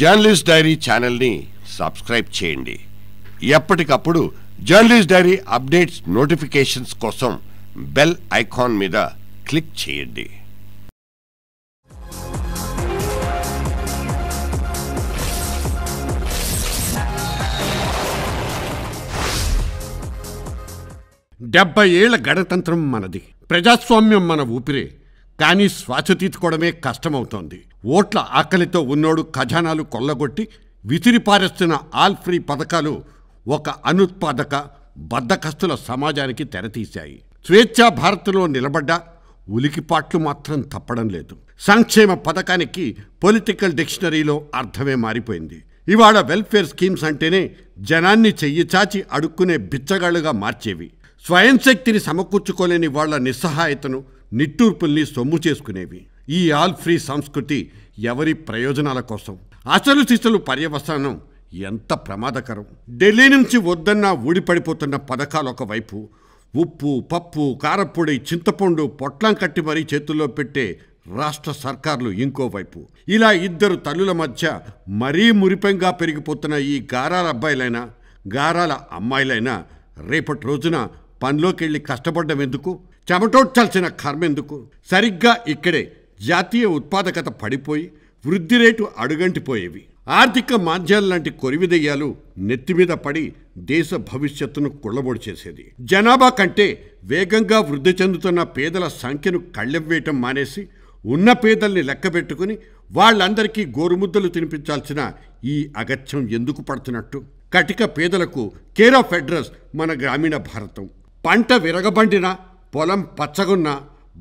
journalist dairy ఛానల్ని subscribe చేయండి ఎప్పటికప్పుడు జర్నలిస్ట్ డైరీ అప్డేట్స్ నోటిఫికేషన్స్ కోసం బెల్ ఐకాన్ మీద క్లిక్ చేయండి డెబ్బై ఏళ్ల గణతంత్రం మనది ప్రజాస్వామ్యం మన ఊపిరే కానీ శ్వాస తీసుకోవడమే కష్టమవుతోంది ఓట్ల ఆకలితో ఉన్నోడు ఖజానాలు కొల్లగొట్టి విసిరిపారేస్తున్న ఆల్ ఫ్రీ పథకాలు ఒక అనుత్పాదక బద్దకస్తుల సమాజానికి తెరతీశాయి స్వేచ్ఛా భారత్లో నిలబడ్డా ఉలికిపాట్లు మాత్రం తప్పడం లేదు సంక్షేమ పథకానికి పొలిటికల్ డిక్షనరీలో అర్థమే మారిపోయింది ఇవాళ వెల్ఫేర్ స్కీమ్స్ అంటేనే జనాన్ని చెయ్యి చాచి అడుక్కునే బిచ్చగాళ్ళుగా మార్చేవి స్వయం శక్తిని సమకూర్చుకోలేని వాళ్ల నిస్సహాయతను నిట్టూర్పుల్ని సొమ్ము చేసుకునేవి ఈ ఆల్ ఫ్రీ సంస్కృతి ఎవరి ప్రయోజనాల కోసం అసలు సిసలు పర్యవసానం ఎంత ప్రమాదకరం ఢిల్లీ నుంచి వద్దన్నా ఊడిపడిపోతున్న పథకాలు ఒకవైపు ఉప్పు పప్పు కారపొడి చింతపండు పొట్లం కట్టి మరీ చేతుల్లో పెట్టే రాష్ట్ర సర్కార్లు ఇంకోవైపు ఇలా ఇద్దరు తల్లుల మధ్య మరీ మురిపెంగా పెరిగిపోతున్న ఈ గారాల అబ్బాయిలైనా గారాల అమ్మాయిలైనా రేపటి రోజున పనిలోకి వెళ్ళి కష్టపడ్డం ఎందుకు చెమటోడ్చాల్సిన కర్మెందుకు సరిగ్గా ఇక్కడే జాతీయ ఉత్పాదకత పడిపోయి వృద్ధి రేటు అడుగంటిపోయేవి ఆర్థిక మాధ్యాల లాంటి కొరివిదయ్యాలు నెత్తిమీద పడి దేశ భవిష్యత్తును చేసేది జనాభా కంటే వేగంగా వృద్ధి చెందుతున్న పేదల సంఖ్యను కళ్ళెవ్వేయటం మానేసి ఉన్న పేదల్ని లెక్కబెట్టుకుని వాళ్ళందరికీ గోరుముద్దలు తినిపించాల్సిన ఈ అగత్యం ఎందుకు పడుతున్నట్టు కటిక పేదలకు కేర్ ఆఫ్ అడ్రస్ మన గ్రామీణ భారతం పంట విరగబండినా పొలం పచ్చగున్న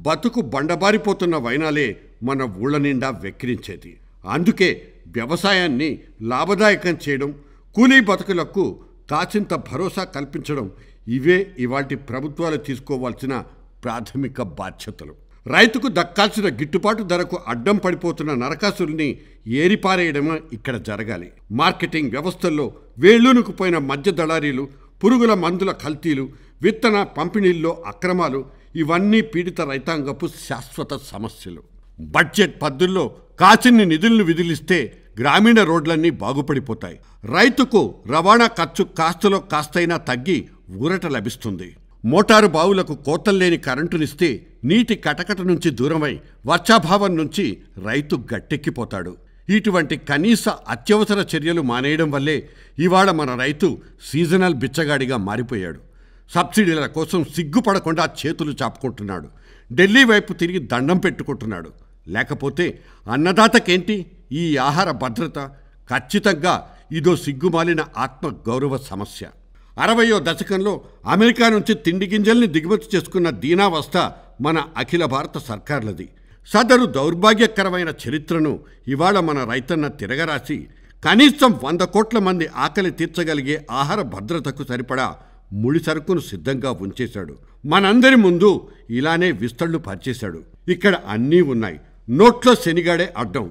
బతుకు బండబారిపోతున్న వైనాలే మన ఊళ్ళ నిండా వెక్కిరించేది అందుకే వ్యవసాయాన్ని లాభదాయకం చేయడం కూలీ బతుకులకు కాచింత భరోసా కల్పించడం ఇవే ఇవాటి ప్రభుత్వాలు తీసుకోవాల్సిన ప్రాథమిక బాధ్యతలు రైతుకు దక్కాల్సిన గిట్టుబాటు ధరకు అడ్డం పడిపోతున్న నరకాసుల్ని ఏరిపారేయడమే ఇక్కడ జరగాలి మార్కెటింగ్ వ్యవస్థల్లో వేళ్ళూనుకుపోయిన మధ్య దళారీలు పురుగుల మందుల కల్తీలు విత్తన పంపిణీల్లో అక్రమాలు ఇవన్నీ పీడిత రైతాంగపు శాశ్వత సమస్యలు బడ్జెట్ పద్ధతుల్లో కాచిన్ని నిధులను విధిలిస్తే గ్రామీణ రోడ్లన్నీ బాగుపడిపోతాయి రైతుకు రవాణా ఖర్చు కాస్తలో కాస్తైనా తగ్గి ఊరట లభిస్తుంది మోటారు బావులకు కోతల్లేని కరెంటునిస్తే నీటి కటకట నుంచి దూరమై వర్షాభావం నుంచి రైతు గట్టెక్కిపోతాడు ఇటువంటి కనీస అత్యవసర చర్యలు మానేయడం వల్లే ఇవాళ మన రైతు సీజనల్ బిచ్చగాడిగా మారిపోయాడు సబ్సిడీల కోసం సిగ్గుపడకుండా చేతులు చాపుకుంటున్నాడు ఢిల్లీ వైపు తిరిగి దండం పెట్టుకుంటున్నాడు లేకపోతే అన్నదాతకేంటి ఈ ఆహార భద్రత ఖచ్చితంగా ఇదో సిగ్గుమాలిన ఆత్మగౌరవ సమస్య అరవయో దశకంలో అమెరికా నుంచి తిండి గింజల్ని దిగుమతి చేసుకున్న దీనావస్థ మన అఖిల భారత సర్కార్లది సదరు దౌర్భాగ్యకరమైన చరిత్రను ఇవాళ మన రైతన్న తిరగరాసి కనీసం వంద కోట్ల మంది ఆకలి తీర్చగలిగే ఆహార భద్రతకు సరిపడా ముడి సరుకును సిద్ధంగా ఉంచేశాడు మనందరి ముందు ఇలానే విస్తళ్లు పరిచేశాడు ఇక్కడ అన్నీ ఉన్నాయి నోట్లో శనిగాడే అడ్డం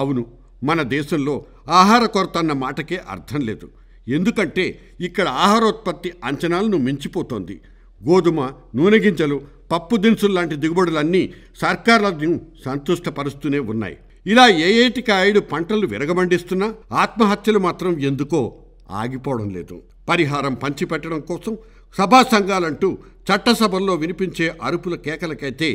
అవును మన దేశంలో ఆహార కొరత అన్న మాటకే అర్థం లేదు ఎందుకంటే ఇక్కడ ఆహారోత్పత్తి అంచనాలను మించిపోతోంది గోధుమ నూనె గింజలు పప్పు దినుసులు లాంటి దిగుబడులన్నీ సర్కారులను సంతుష్టపరుస్తూనే ఉన్నాయి ఇలా ఏ ఏటికాయుడు పంటలు విరగబండిస్తున్నా ఆత్మహత్యలు మాత్రం ఎందుకో ఆగిపోవడం లేదు పరిహారం పంచిపెట్టడం కోసం సభా సంఘాలంటూ చట్టసభల్లో వినిపించే అరుపుల కేకలకైతే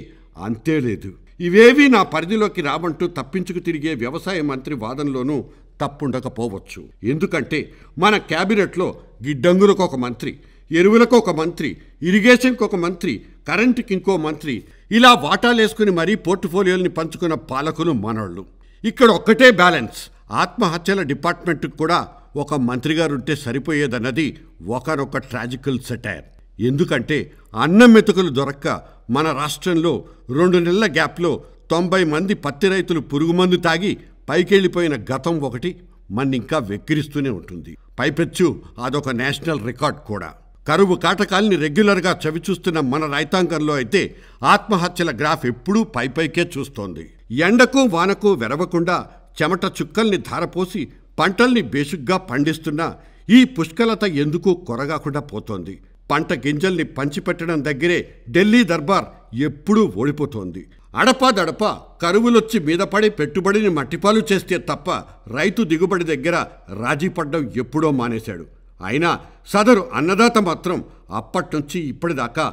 అంతే లేదు ఇవేవి నా పరిధిలోకి రావంటూ తప్పించుకు తిరిగే వ్యవసాయ మంత్రి వాదనలోనూ తప్పుండకపోవచ్చు ఎందుకంటే మన క్యాబినెట్లో గిడ్డంగులకు ఒక మంత్రి ఎరువులకు ఒక మంత్రి ఇరిగేషన్కి ఒక మంత్రి కరెంటుకి ఇంకో మంత్రి ఇలా వాటాలేసుకుని మరీ పోర్టుఫోలియోల్ని పంచుకున్న పాలకులు మనోళ్ళు ఇక్కడ ఒక్కటే బ్యాలెన్స్ ఆత్మహత్యల డిపార్ట్మెంట్కి కూడా ఒక మంత్రిగారుంటే సరిపోయేదన్నది ఒకరొక ట్రాజికల్ సెటైర్ ఎందుకంటే అన్నం మెతుకులు దొరక్క మన రాష్ట్రంలో రెండు నెలల గ్యాప్లో తొంభై మంది పత్తి రైతులు పురుగుమందు తాగి పైకెళ్ళిపోయిన గతం ఒకటి మన్నింకా వెక్కిరిస్తూనే ఉంటుంది పైపెచ్చు అదొక నేషనల్ రికార్డ్ కూడా కరువు కాటకాల్ని రెగ్యులర్గా చవిచూస్తున్న మన రైతాంగంలో అయితే ఆత్మహత్యల గ్రాఫ్ ఎప్పుడూ పైపైకే చూస్తోంది ఎండకు వానకు వెరవకుండా చెమట చుక్కల్ని ధారపోసి పంటల్ని బేసిక్గా పండిస్తున్నా ఈ పుష్కలత ఎందుకు కొరగాకుండా పోతోంది పంట గింజల్ని పంచిపెట్టడం దగ్గరే ఢిల్లీ దర్బార్ ఎప్పుడూ ఓడిపోతోంది అడపాదడప కరువులొచ్చి మీద పడి పెట్టుబడిని మట్టిపాలు చేస్తే తప్ప రైతు దిగుబడి దగ్గర రాజీ పడ్డం ఎప్పుడో మానేశాడు అయినా సదరు అన్నదాత మాత్రం అప్పట్నుంచి ఇప్పటిదాకా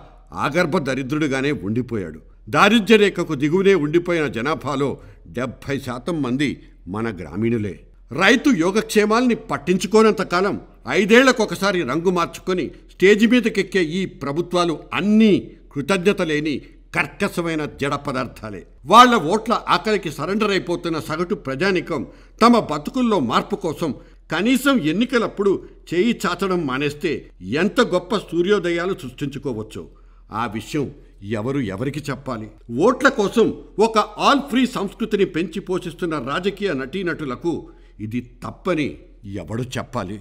ఆగర్భ దరిద్రుడుగానే ఉండిపోయాడు దారిద్ర్య రేఖకు దిగువనే ఉండిపోయిన జనాభాలో డెబ్భై శాతం మంది మన గ్రామీణులే రైతు యోగక్షేమాల్ని పట్టించుకోనంతకాలం ఐదేళ్లకొకసారి రంగు మార్చుకొని స్టేజి మీదకెక్కే ఈ ప్రభుత్వాలు అన్నీ కృతజ్ఞత లేని కర్కశమైన జడ పదార్థాలే వాళ్ల ఓట్ల ఆకలికి సరెండర్ అయిపోతున్న సగటు ప్రజానికం తమ బతుకుల్లో మార్పు కోసం కనీసం ఎన్నికలప్పుడు చేయి చాచడం మానేస్తే ఎంత గొప్ప సూర్యోదయాలు సృష్టించుకోవచ్చు ఆ విషయం ఎవరు ఎవరికి చెప్పాలి ఓట్ల కోసం ఒక ఆల్ ఫ్రీ సంస్కృతిని పెంచి పోషిస్తున్న రాజకీయ నటీనటులకు ఇది తప్పని ఎవడు చెప్పాలి